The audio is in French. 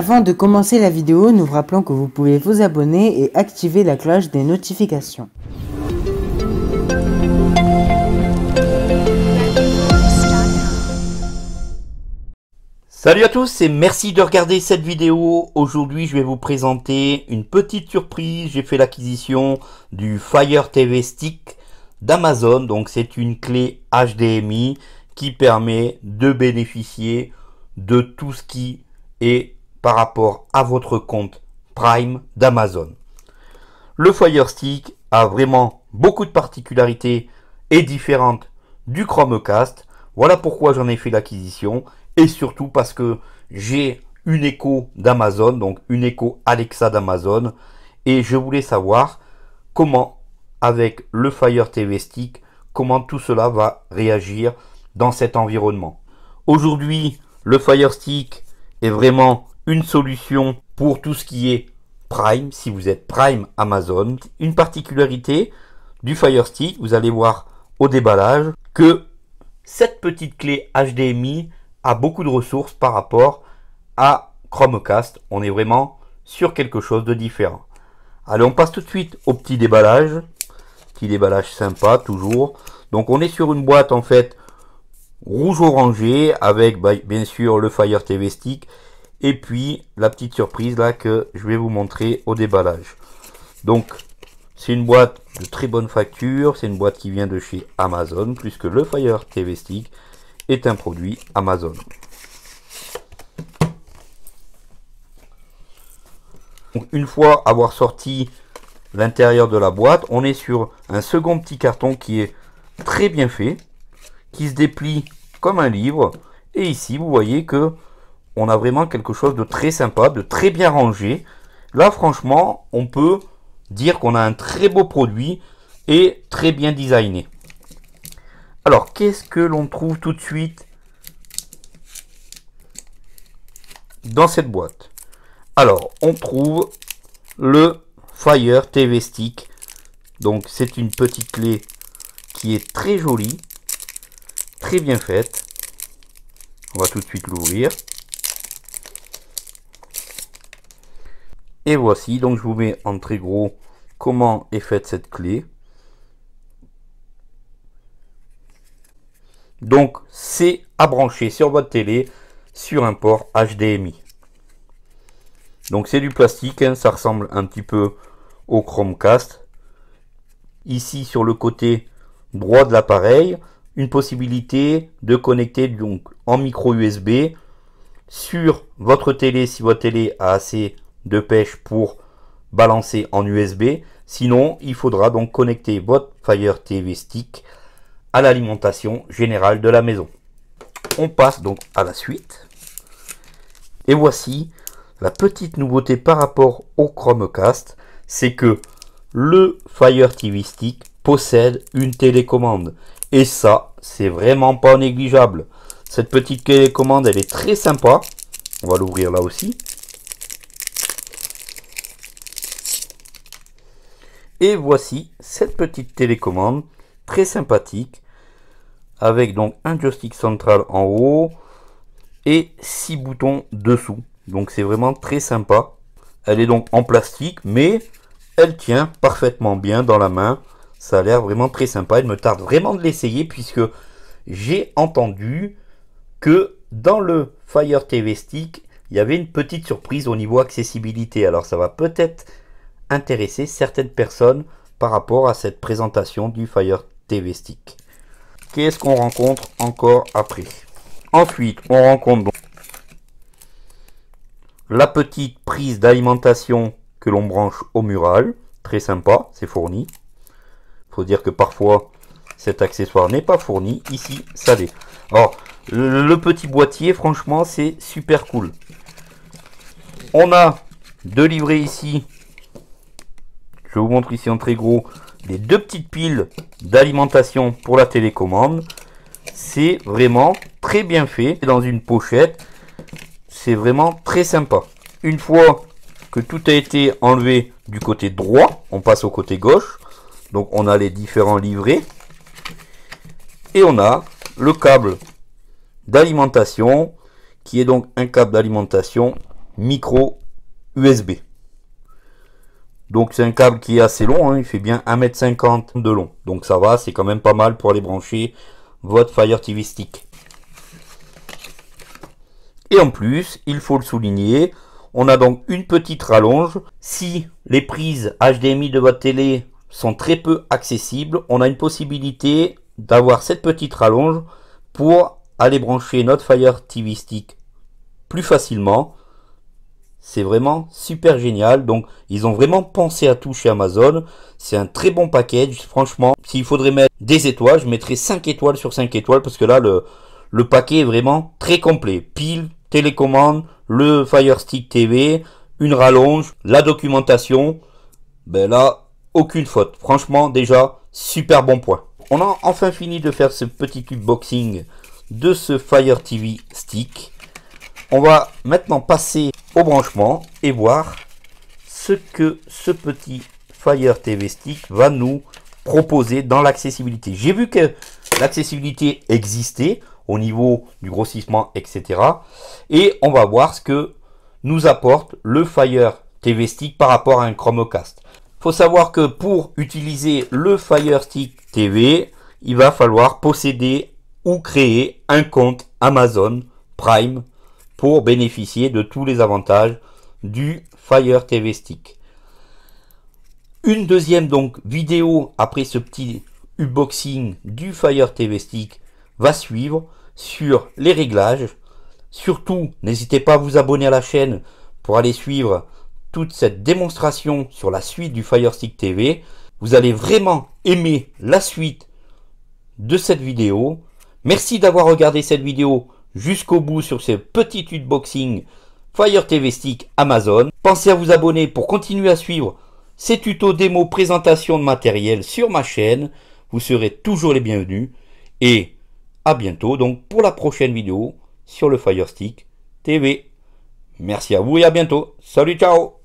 Avant de commencer la vidéo, nous vous rappelons que vous pouvez vous abonner et activer la cloche des notifications. Salut à tous et merci de regarder cette vidéo. Aujourd'hui, je vais vous présenter une petite surprise. J'ai fait l'acquisition du Fire TV Stick d'Amazon. Donc, c'est une clé HDMI qui permet de bénéficier de tout ce qui est par rapport à votre compte Prime d'Amazon. Le Fire Stick a vraiment beaucoup de particularités et différentes du Chromecast. Voilà pourquoi j'en ai fait l'acquisition et surtout parce que j'ai une écho d'Amazon, donc une écho Alexa d'Amazon et je voulais savoir comment avec le Fire TV Stick, comment tout cela va réagir dans cet environnement. Aujourd'hui, le Fire Stick est vraiment une solution pour tout ce qui est Prime, si vous êtes Prime Amazon. Une particularité du Fire Stick, vous allez voir au déballage que cette petite clé HDMI a beaucoup de ressources par rapport à Chromecast. On est vraiment sur quelque chose de différent. Allez, on passe tout de suite au petit déballage. Petit déballage sympa, toujours. Donc, on est sur une boîte, en fait, rouge orangé, avec, bah, bien sûr, le Fire TV Stick et puis, la petite surprise là que je vais vous montrer au déballage. Donc, c'est une boîte de très bonne facture. C'est une boîte qui vient de chez Amazon, puisque le Fire TV Stick est un produit Amazon. une fois avoir sorti l'intérieur de la boîte, on est sur un second petit carton qui est très bien fait, qui se déplie comme un livre. Et ici, vous voyez que on a vraiment quelque chose de très sympa, de très bien rangé. Là, franchement, on peut dire qu'on a un très beau produit et très bien designé. Alors, qu'est-ce que l'on trouve tout de suite dans cette boîte Alors, on trouve le Fire TV Stick. Donc, c'est une petite clé qui est très jolie, très bien faite. On va tout de suite l'ouvrir. Et voici, donc je vous mets en très gros comment est faite cette clé. Donc c'est à brancher sur votre télé sur un port HDMI. Donc c'est du plastique, hein, ça ressemble un petit peu au Chromecast. Ici sur le côté droit de l'appareil, une possibilité de connecter donc en micro USB sur votre télé si votre télé a assez de pêche pour balancer en USB. Sinon, il faudra donc connecter votre Fire TV Stick à l'alimentation générale de la maison. On passe donc à la suite. Et voici la petite nouveauté par rapport au Chromecast, c'est que le Fire TV Stick possède une télécommande. Et ça, c'est vraiment pas négligeable. Cette petite télécommande, elle est très sympa. On va l'ouvrir là aussi. Et voici cette petite télécommande très sympathique avec donc un joystick central en haut et six boutons dessous. Donc c'est vraiment très sympa. Elle est donc en plastique mais elle tient parfaitement bien dans la main. Ça a l'air vraiment très sympa. Il me tarde vraiment de l'essayer puisque j'ai entendu que dans le Fire TV Stick, il y avait une petite surprise au niveau accessibilité. Alors ça va peut-être intéresser certaines personnes par rapport à cette présentation du Fire TV Stick. Qu'est-ce qu'on rencontre encore après Ensuite, on rencontre la petite prise d'alimentation que l'on branche au mural. Très sympa, c'est fourni. faut dire que parfois, cet accessoire n'est pas fourni. Ici, ça l'est. Alors, le petit boîtier, franchement, c'est super cool. On a deux livrets ici je vous montre ici en très gros les deux petites piles d'alimentation pour la télécommande. C'est vraiment très bien fait. Dans une pochette, c'est vraiment très sympa. Une fois que tout a été enlevé du côté droit, on passe au côté gauche. Donc on a les différents livrets. Et on a le câble d'alimentation qui est donc un câble d'alimentation micro USB. Donc c'est un câble qui est assez long, hein. il fait bien 1m50 de long. Donc ça va, c'est quand même pas mal pour aller brancher votre Fire TV Stick. Et en plus, il faut le souligner, on a donc une petite rallonge. Si les prises HDMI de votre télé sont très peu accessibles, on a une possibilité d'avoir cette petite rallonge pour aller brancher notre Fire TV Stick plus facilement c'est vraiment super génial. Donc, ils ont vraiment pensé à tout chez Amazon. C'est un très bon package. Franchement, s'il faudrait mettre des étoiles, je mettrais 5 étoiles sur 5 étoiles parce que là, le, le paquet est vraiment très complet. Pile, télécommande, le Fire Stick TV, une rallonge, la documentation. Ben là, aucune faute. Franchement, déjà, super bon point. On a enfin fini de faire ce petit unboxing de ce Fire TV Stick. On va maintenant passer au branchement et voir ce que ce petit Fire TV Stick va nous proposer dans l'accessibilité. J'ai vu que l'accessibilité existait au niveau du grossissement, etc. Et on va voir ce que nous apporte le Fire TV Stick par rapport à un Chromecast. Il Faut savoir que pour utiliser le Fire Stick TV, il va falloir posséder ou créer un compte Amazon Prime pour bénéficier de tous les avantages du Fire TV Stick. Une deuxième donc vidéo après ce petit unboxing du Fire TV Stick va suivre sur les réglages. Surtout, n'hésitez pas à vous abonner à la chaîne pour aller suivre toute cette démonstration sur la suite du Fire Stick TV. Vous allez vraiment aimer la suite de cette vidéo. Merci d'avoir regardé cette vidéo jusqu'au bout sur ce petit unboxing Fire TV Stick Amazon. Pensez à vous abonner pour continuer à suivre ces tutos démos, présentation de matériel sur ma chaîne. Vous serez toujours les bienvenus et à bientôt donc pour la prochaine vidéo sur le Fire Stick TV. Merci à vous et à bientôt. Salut, ciao